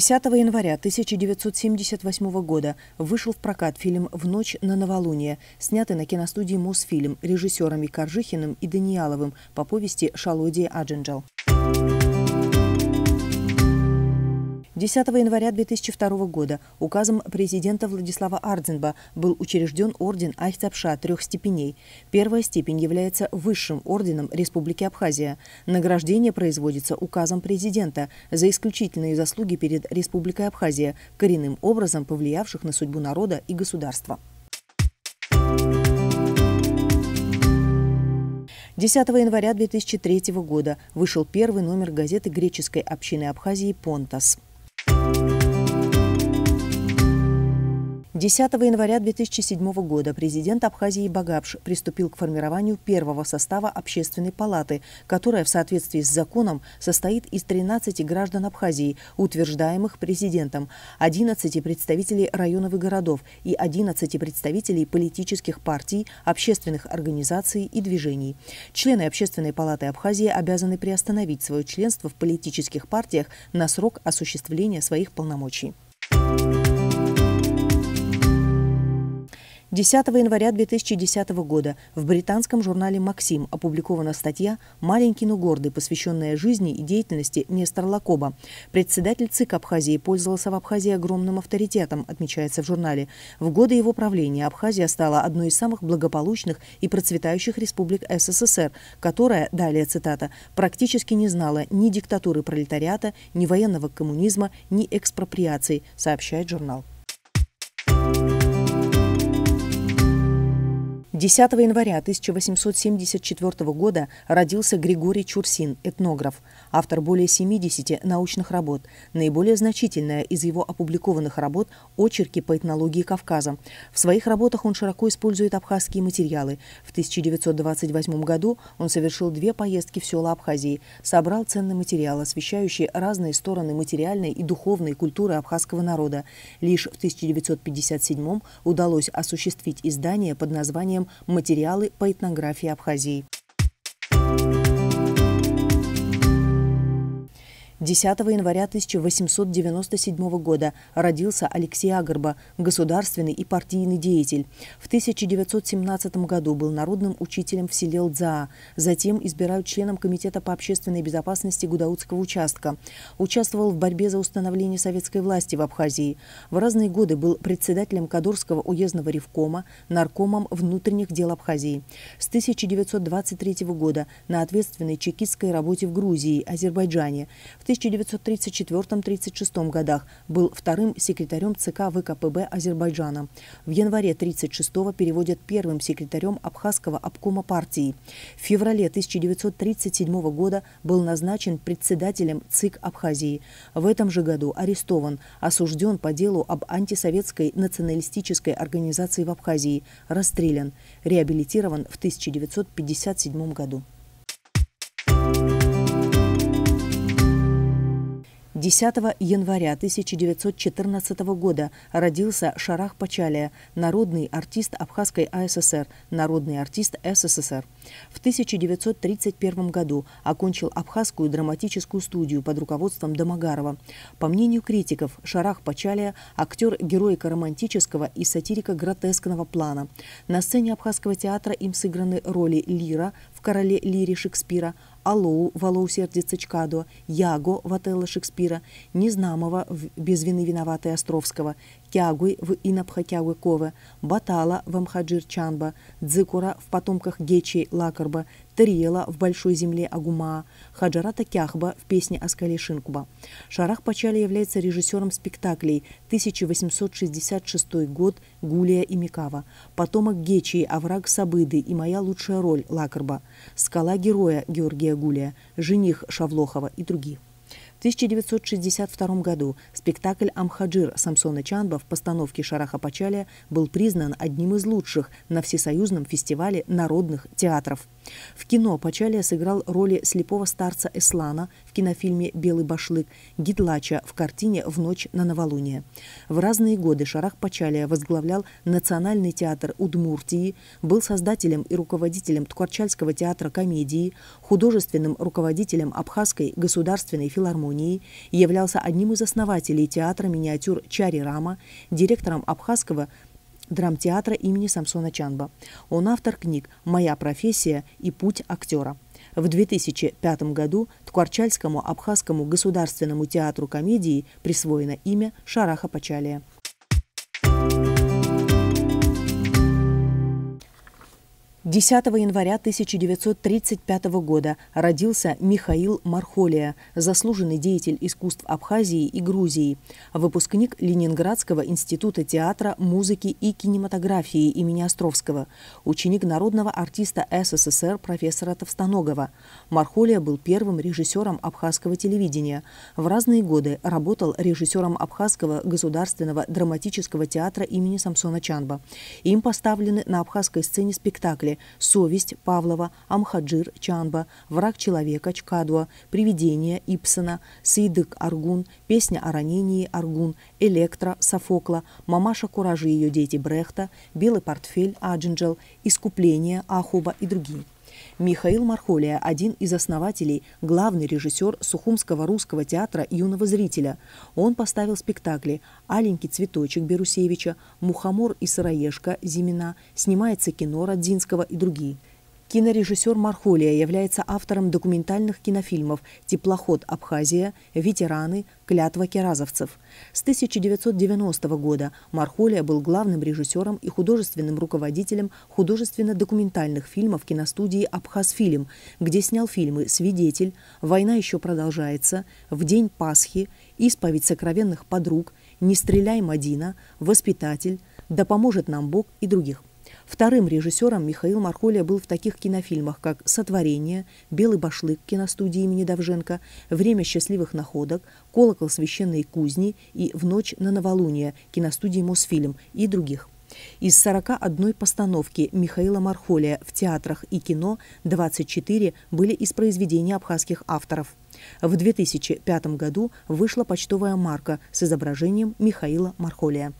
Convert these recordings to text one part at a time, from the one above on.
10 января 1978 года вышел в прокат фильм «В ночь на новолуние», снятый на киностудии «Мосфильм» режиссерами Коржихиным и Даниаловым по повести Шалодии Адженджал. 10 января 2002 года указом президента Владислава Ардзенба был учрежден орден Айцапша трех степеней. Первая степень является высшим орденом Республики Абхазия. Награждение производится указом президента за исключительные заслуги перед Республикой Абхазия, коренным образом повлиявших на судьбу народа и государства. 10 января 2003 года вышел первый номер газеты греческой общины Абхазии «Понтас». you 10 января 2007 года президент Абхазии Багапш приступил к формированию первого состава Общественной палаты, которая в соответствии с законом состоит из 13 граждан Абхазии, утверждаемых президентом, 11 представителей районов и городов и 11 представителей политических партий, общественных организаций и движений. Члены Общественной палаты Абхазии обязаны приостановить свое членство в политических партиях на срок осуществления своих полномочий. 10 января 2010 года в британском журнале «Максим» опубликована статья «Маленький, но гордый», посвященная жизни и деятельности Нестора Лакоба. Председатель ЦИК Абхазии пользовался в Абхазии огромным авторитетом, отмечается в журнале. В годы его правления Абхазия стала одной из самых благополучных и процветающих республик СССР, которая, далее цитата, практически не знала ни диктатуры пролетариата, ни военного коммунизма, ни экспроприаций, сообщает журнал. 10 января 1874 года родился Григорий Чурсин, этнограф, автор более 70 научных работ. Наиболее значительная из его опубликованных работ – очерки по этнологии Кавказа. В своих работах он широко использует абхазские материалы. В 1928 году он совершил две поездки в села Абхазии, собрал ценный материал, освещающий разные стороны материальной и духовной культуры абхазского народа. Лишь в 1957 удалось осуществить издание под названием материалы по этнографии Абхазии. 10 января 1897 года родился Алексей Агорба, государственный и партийный деятель. В 1917 году был народным учителем в селе Лдзаа. Затем избирают членом Комитета по общественной безопасности Гудаутского участка. Участвовал в борьбе за установление советской власти в Абхазии. В разные годы был председателем Кадорского уездного ревкома, наркомом внутренних дел Абхазии. С 1923 года на ответственной чекистской работе в Грузии, Азербайджане. В в 1934-36 годах, был вторым секретарем ЦК ВКПБ Азербайджана. В январе 1936-го переводят первым секретарем Абхазского обкома партии. В феврале 1937 года был назначен председателем ЦИК Абхазии. В этом же году арестован, осужден по делу об антисоветской националистической организации в Абхазии, расстрелян, реабилитирован в 1957 году. 10 января 1914 года родился Шарах Пачалия, народный артист Абхазской АССР, народный артист СССР. В 1931 году окончил Абхазскую драматическую студию под руководством Домогарова. По мнению критиков, Шарах Пачалия – актер героика романтического и сатирика гротескного плана. На сцене Абхазского театра им сыграны роли Лира в «Короле Лире» Шекспира – Алоу Валоу сердится Чкадо, Яго в Отелло Шекспира, Незнамова в «Без вины виноватой» Островского, Кягуй в Инабхакягуй Кове, Батала в Амхаджир Чанба, Дзикура в «Потомках Гечи Лакарба», Тариела в «Большой земле Агума», Хаджарата Кяхба в «Песне о Шинкуба». Шарах Пачали является режиссером спектаклей 1866 год «Гулия и Микава», «Потомок Гечи», «Овраг Сабыды» и «Моя лучшая роль» Лакарба, «Скала героя» Георгия Гулия, «Жених» Шавлохова и другие. В 1962 году спектакль «Амхаджир» Самсона Чанба в постановке Шараха Пачаля был признан одним из лучших на Всесоюзном фестивале народных театров. В кино Пачалия сыграл роли слепого старца Эслана, кинофильме «Белый башлык», Гидлача в картине «В ночь на новолуние». В разные годы Шарах Пачалия возглавлял Национальный театр Удмуртии, был создателем и руководителем Ткварчальского театра комедии, художественным руководителем Абхазской государственной филармонии, являлся одним из основателей театра миниатюр Чари Рама, директором Абхазского драмтеатра имени Самсона Чанба. Он автор книг «Моя профессия» и «Путь актера». В 2005 году Ткварчальскому абхазскому государственному театру комедии присвоено имя Шараха Пачалия. 10 января 1935 года родился Михаил Мархолия, заслуженный деятель искусств Абхазии и Грузии, выпускник Ленинградского института театра, музыки и кинематографии имени Островского, ученик народного артиста СССР профессора Товстоногова. Мархолия был первым режиссером абхазского телевидения. В разные годы работал режиссером Абхазского государственного драматического театра имени Самсона Чанба. Им поставлены на абхазской сцене спектакли «Совесть» Павлова, Амхаджир Чанба, «Враг человека» Чкадуа, «Привидение» Ипсона, «Саидык Аргун», «Песня о ранении» Аргун, «Электра» Софокла, «Мамаша Куражи» и ее дети Брехта, «Белый портфель» Аджинджел, «Искупление» Ахуба и другие. Михаил Мархолия – один из основателей, главный режиссер Сухумского русского театра юного зрителя. Он поставил спектакли «Аленький цветочек» Берусевича, «Мухомор и сыроежка» Зимина, «Снимается кино» Родзинского и другие – Кинорежиссер Мархолия является автором документальных кинофильмов «Теплоход Абхазия», «Ветераны», «Клятва керазовцев». С 1990 года Мархолия был главным режиссером и художественным руководителем художественно-документальных фильмов киностудии «Абхазфильм», где снял фильмы «Свидетель», «Война еще продолжается», «В день Пасхи», «Исповедь сокровенных подруг», «Не стреляй, Мадина», «Воспитатель», «Да поможет нам Бог» и других. Вторым режиссером Михаил Мархолия был в таких кинофильмах, как «Сотворение», «Белый башлык» киностудии имени Довженко, «Время счастливых находок», «Колокол священной кузни» и «В ночь на новолуние» киностудии «Мосфильм» и других. Из 41 постановки Михаила Мархолия в театрах и кино 24 были из произведений абхазских авторов. В 2005 году вышла почтовая марка с изображением Михаила Мархолия.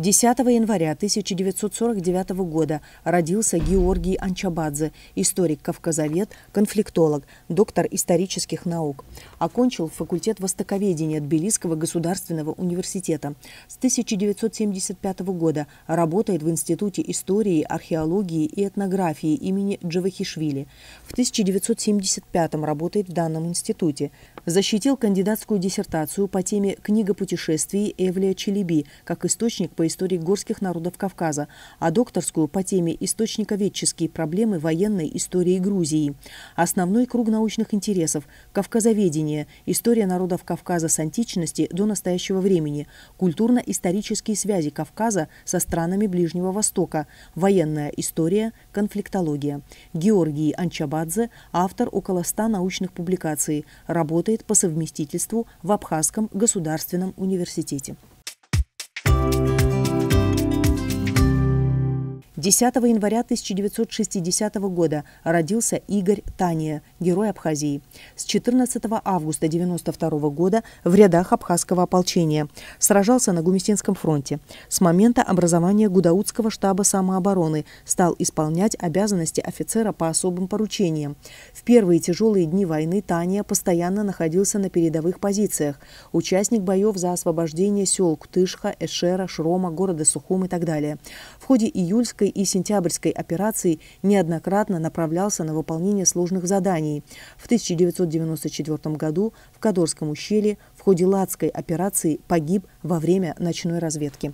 10 января 1949 года родился Георгий Анчабадзе, историк-кавказовед, конфликтолог, доктор исторических наук. Окончил факультет востоковедения Тбилисского государственного университета. С 1975 года работает в Институте истории, археологии и этнографии имени Джавахишвили. В 1975 работает в данном институте защитил кандидатскую диссертацию по теме «Книга путешествий Эвлия Челеби как источник по истории горских народов Кавказа», а докторскую по теме «Источниковедческие проблемы военной истории Грузии». Основной круг научных интересов – кавказоведение, история народов Кавказа с античности до настоящего времени, культурно-исторические связи Кавказа со странами Ближнего Востока, военная история, конфликтология. Георгий Анчабадзе – автор около ста научных публикаций, работы работает по совместительству в Абхазском государственном университете. 10 января 1960 года родился Игорь Тания, герой Абхазии. С 14 августа 1992 года в рядах абхазского ополчения. Сражался на Гумистинском фронте. С момента образования Гудаутского штаба самообороны стал исполнять обязанности офицера по особым поручениям. В первые тяжелые дни войны Тания постоянно находился на передовых позициях. Участник боев за освобождение сел Ктышха, Эшера, Шрома, города Сухум и так далее. В ходе июльской и сентябрьской операций неоднократно направлялся на выполнение сложных заданий. В 1994 году в Кадорском ущелье в ходе Латской операции погиб во время ночной разведки.